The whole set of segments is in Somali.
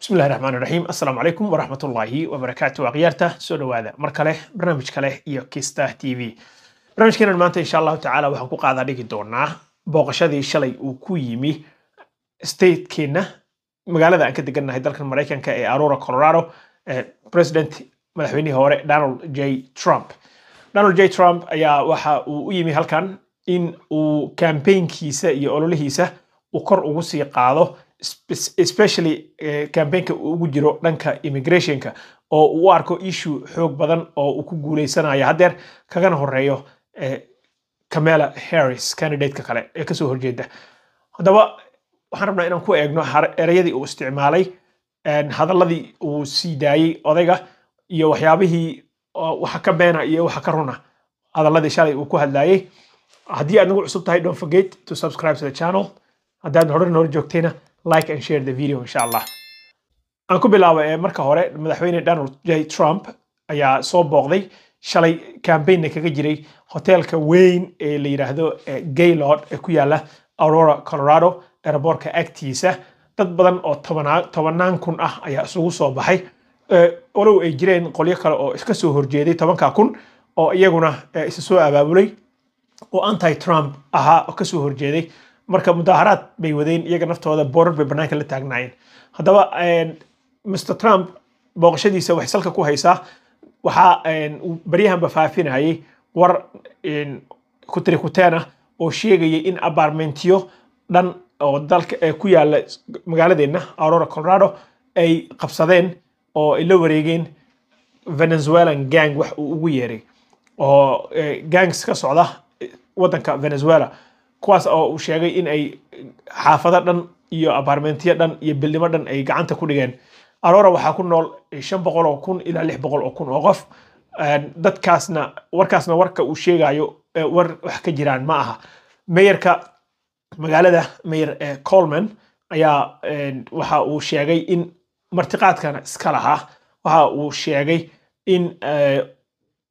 bismillahi raxmaan raxiim assalaamu calaykum waraxmatullaahi wabarakaatu akhyaarta soo dhowaada mar kale barnaamij kale iyo kista t v barnaamijkeenan maanta insha allahu tacaala waxaan ku qaadaa dhigi doonaa booqashadii shalay uu ku yimi stateenna magaalada aan ka degannahay dalkan maraykanka ee arora colorado president madaxweynihii hore donald j trump donald j trump ayaa waxa uu u yimi halkan in uu kambeynkiisa iyo ololihiisa uu kor ugu sii qaado especially eh, cambaynka ugu jiro dhanka immigrationka oo u arko issue xoog badan oo uu ku guuleysanayo haddeer kagana horeeyo camela eh, harris candidateka kale ee kasoo horjeeda haddaba waxaan rabnaa inaan ku eegno erayadii uu isticmaalay hadaladii uu sii daayey odayga iyo waxyaabihii waxa ka beena iyo waxa ka runa hadaladii shalay uu ku hadlaayey haddii aad nagu cusub tahay don't forget to subscribe to the channel haddaad horey noor joogtayna like and share the video insha allah aan ku bilaabo ee eh, marka hore madaxweyne donald j trump ayaa soo booqday shalay cambaynna kaga jiray hoteelka weyn ee la yidhaahdo eh, gaylord ee ku yaala aurora colorado eraboorka agtiisa dad badan oo tobannaan kun ah ayaa isugu soo baxay eh, olow ay jireen qolyo kale oo iska soo horjeeday tobankaa kun oo iyaguna isa soo abaabulay oo anti trump ahaa oo kasoo horjeeday marka mudaaharaad bay wadeen iyaga naftooda boorar bay banaanka la taagnaayeen haddaba mr trump booqashadiisa waxay salka ku haysaa waxaa baryahanba faafinayay war kutirikuteena oo sheegaya in abarmentiyo dhan oo dalka ku yaala magaaladeenna aurora colorado ay qabsadeen oo ay la wareegeen venezuelan gang wax uu ugu yeeray oo eh, gangs ka socda eh, waddanka venezuela kuwaas oo uu sheegay in ay xaafado dhan iyo abarmentiyo dhan iyo bilnimo dhan ay gacanta ku dhigeen aroora waxaa ku nool shan boqol oo kun ilaa lix boqol oo kun oo qof ehm, dadkaasna warkaasna warka uu sheegayo war wax ka jiraan ma aha meyerka magaalada meyer colman ayaa ehm, waxa uu sheegay in martiqaadkana iska lahaa waxa uu sheegay in eh,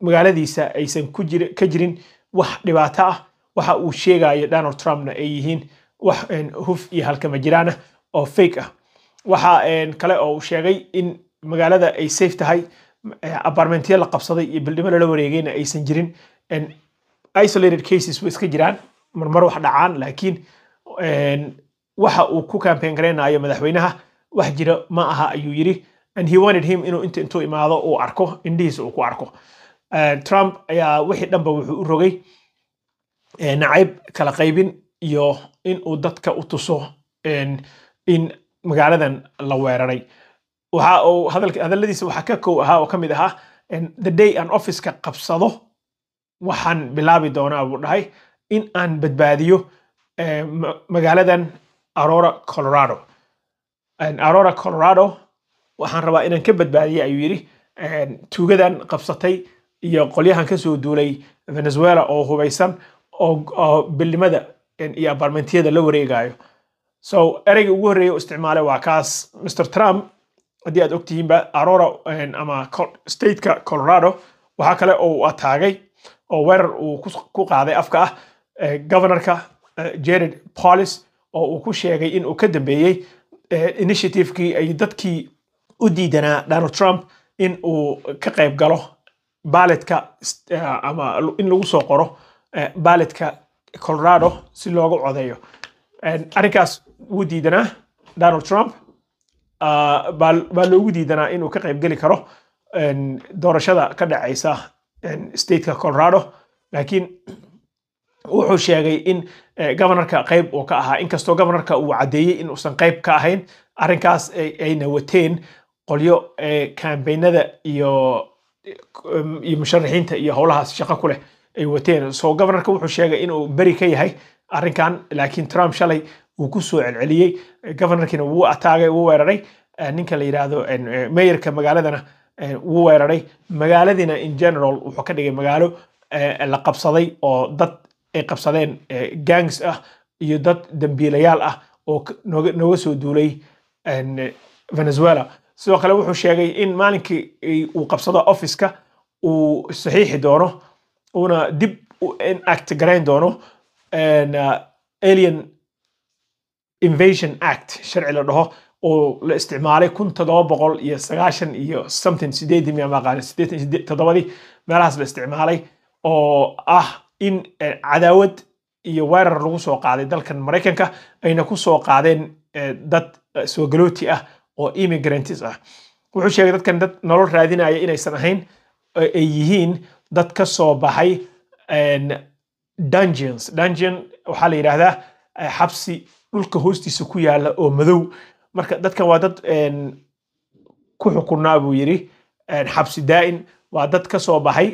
magaaladiisa aysan ka jirin wax dhibaato ah waxa uu sheegayo donald trumpna ay yihiin wax huf iyo halkama jiraana oo fake ah waxa kale oo uu sheegay in magaalada ay safe tahay eh, apartmentiya la qabsaday iyo bildhimo lala wareegayna aysan jirin isolated cases way iska jiraan marmar wax dhacaan laakiin waxa uu ku campaign garaynayo madaxweynaha wax jira ma aha ayuu yiri and he wanted him inuu inta intuu imaado uu arko indhihiisa uu ku arko eh, trump ayaa wixii dhanba wuxuu u rogay Eh, nacayb kala qaybin iyo in uu dadka u tuso in magaaladan la weeraray waxa hadalladiisa waxaa ka kow ahaa oo kamid ahaa the day aan officeka qabsado waxaan bilaabi doonaa buu dhahay in aan badbaadiyo eh, magaaladan arora colorado arora colorado waxaan rabaa inaan ka badbaadiya ayuu yidhi tuugadan qabsatay iyo qolyahan kasoo duulay venezuela oo hubaysan oo bilnimada iyo abarmentiyada la wareegayo so ereyga ugu horreeya u isticmaalay waa kaas mr trump haddii aad ogtihiinba arora ama stateka colorado waxaa kale oo uu ataagay oo weerar uu ku qaaday afka ah governorka e, jared polis oo uu ku sheegay inuu ka dambeeyey e, initiativekii ay dadkii u diidanaa donald trump in uu ka qayb galo baaletka e, ama in lagu soo qoro baaledka colorado si looga codeeyo arrinkaas wuu diidanaa donald trump baa loogu diidanaa inuu ka qaybgeli karo doorashada ka dhacaysa stateka colorado laakiin wuxuu sheegay in governorka qayb uu ka ahaa inkastoo governorka uu caddeeyey in uusan qayb ka ahayn arrinkaas ayna wateen qolyo kambaynada iyo musharaxiinta iyo howlahaas shaqo ku leh ay wateen soo gobanarka wuxuu sheegay inuu beri ka yahay arrinkan laakiin trump shalay wuu ku soo celceliyey gobanarkiina wuu ataagay wuu weeraray eh, ninka la yidhaahdo eh, meyerka magaaladana eh, wuu weeraray magaaladiina in general wuxuu ka dhigay magaalo la qabsaday oo dad ay qabsadeen gangs ah iyo dad dambiilayaal ah oo nooga soo duulay venezuela sidoo kale wuxuu sheegay in maalinkii uu qabsado officeka uu saxiixi doono una dib act garayn doono ah, alien invasion act sharci la dhaho oo la isticmaalay kun todoba boqol iyo sagaashan iyo something sideedii miyaa maqaan sideetan toddobadii meelahaas la isticmaalay oo ah in eh, cadaawad iyo weerar lagu soo qaaday dalkan maraykanka ayna ku soo qaadeen eh, dad eh, soo galooti ah oo immigrants ah wuxuu sheegay dadkan dad nolol raadinaya inaysan ahayn ay yihiin dad ka soo baxay dungeons dungeon waxaa la yidhaahdaa eh, xabsi dhulka hoostiisa ku yaala oo madow marka dadkan waa dad ku xukunaa buu yidhi xabsi daa'in waa dad ka soo baxay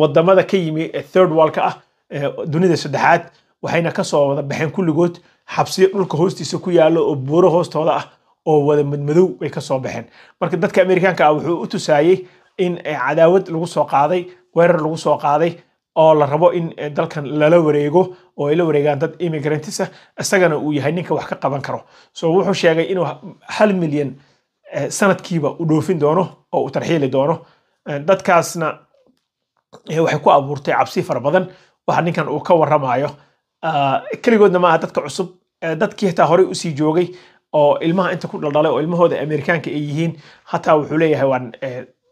wadamada ka yimi eh, third wallka ah eh, dunida saddexaad waxayna ka soo wada baxeen kulligood xabsi dhulka hoostiisa ku yaala oo buuro hoostooda ah oo wada madmadow bay ka soo baxeen marka dadka amerikaanka ah wuxuu u tusaayey in eh, cadaawad lagu soo qaaday weerar lagu soo qaaday oo la rabo in eh, dalkan lala wareego oo ay la wareegaan dad immigrants ah isagana uu yahay ninka wax ka qaban karo so wuxuu sheegay inuu hal milyan eh, sanadkiiba u dhoofin doono oo u tarxiili doono dadkaasna waxay ku abuurtay cabsi fara badan waxa ninkan uu ka waramayo ah, keligoodna maaha dadka cusub dadkii hataa horey usii joogay oo ilmaha inta ku dhaldhalay oo ilmahooda amerikaanka ay yihiin hataa wuxuu leeyahay waan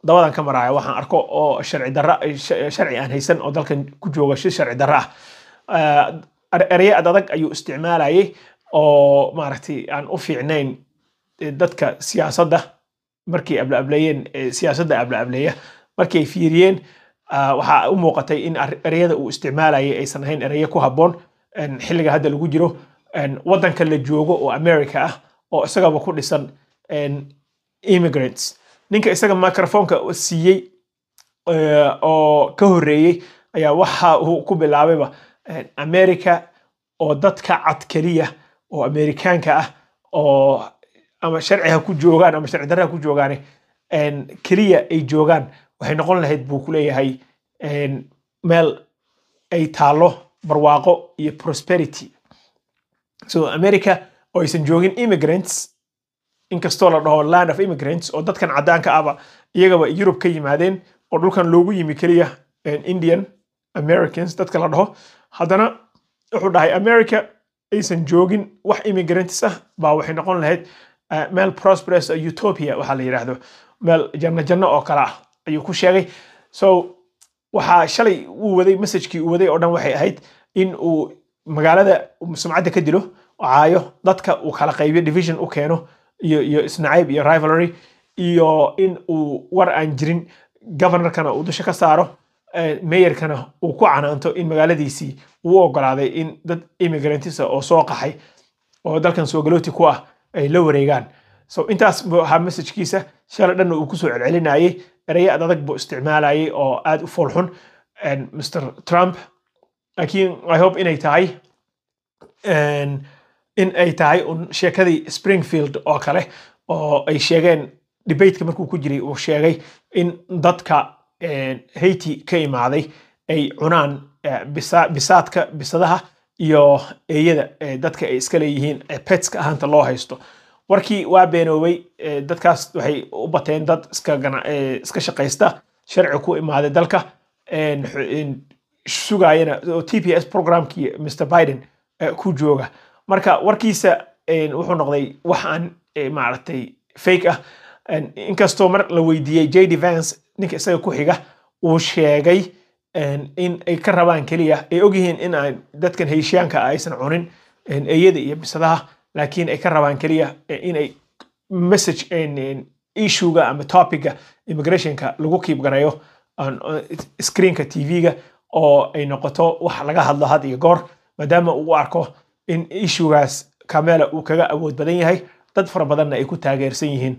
dabadan ka maraya waxaan arko oo sharci dara sharci aan haysan oo dalkan ku jooga si sharci dara ah ereye ad adag ayuu isticmaalayay oo maaragtay aan u fiicnayn dadka siyaasadda markay ablaableeyeen siyaasadda ablaableeya markay fiiriyeen waxaa u muuqatay in ereyada uu isticmaalayay aysan ahayn ereye ku habboon xilliga hadda lagu jiro wadanka la joogo oo america ah oo isagaba ku dhisan immigrants ninka isaga microfonka siiyey eh, oo ka horreeyey ayaa waxa uu ku bilaabayba eh, america oo dadka cad keliya oo amerikaanka ah oo ama sharci ha ku joogaan ama sharci darre ha ku joogaane eh, keliya ay joogaan waxay noqon lahayd buu ku leeyahay meel ay taalo barwaaqo iyo prosperity so america oo aysan joogin immigrants inkastoo la dhaho land of immigrants oo dadkan caddaanka ahba iyagaba yurub ka yimaadeen oo dhulkan loogu yimi keliya indian americans dadka la dhaho haddana wuxuu dhahay america aysan joogin wax immigrants ah baa waxay noqon lahayd eh, meel prosperous ah, utopia waxaa la yidhaahdo meel janno oo kale ah ayuu ku sheegay so waxaa shalay uu waday messagekii uu waday oo dhan waxay ahayd in uu magaalada sumcadda ka dilo caayo dadka uu kala qaybiyo division u keeno iyo iyo isnacayb iyo rivalry iyo in uu war aan jirin governorkana uu dusha ka saaro eh, meyarkana uu ku canaanto in magaaladiisii uu ogolaaday in dad immigrantisa oo soo qaxay oo dalkan soogalooti ku ah ay la wareegaan so intaas buu ahaa messajkiisa shala dhanna uu kusoo celcelinayay ereye ad adag buu isticmaalayay oo aad u foolxun mr trump laakiin i hope inay tahay in ay tahay un sheekadii springfield oo kale oo ay sheegeen debateka markuu ku jiray uu sheegay in dadka eh, hayti ka imaaday ay cunaan eh, bisaadka bisadaha iyo eeyada eh, dadka ay iska leeyihiin petska ahaanta loo haysto warkii waa beenoobay dadkaas waxay u bateen dad iska shaqaysta sharci ku imaaday dalka sugayana t p s programkii mer biden ku jooga marka warkiisa wuxuu noqday wax aan eh, maaragtay fake ah inkastoo mar la weydiiyey j d vance ninka isaga ku xiga uu sheegay in ay ka rabaan keliya ay ogyihiin in aan dadkan heshiyaanka ah aysan cunin eeyada iyo bisadaha laakiin ay ka rabaan keliya eh, inay message issuega ama topica immigrationka lagu kiib garayo screenka tv-ga oo ay noqoto wax laga hadlo had iyo goor maadaama uu arko in ishugaas kamela uu kaga awood badan yahay dad fara badanna ay ku taageersan yihiin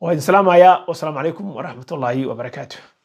waa idin salaamayaa wasalaamu calaykum waraxmatullaahi wabarakaatu